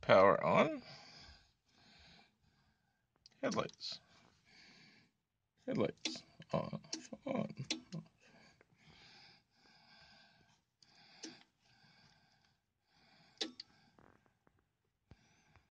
Power on. Headlights. Headlights on.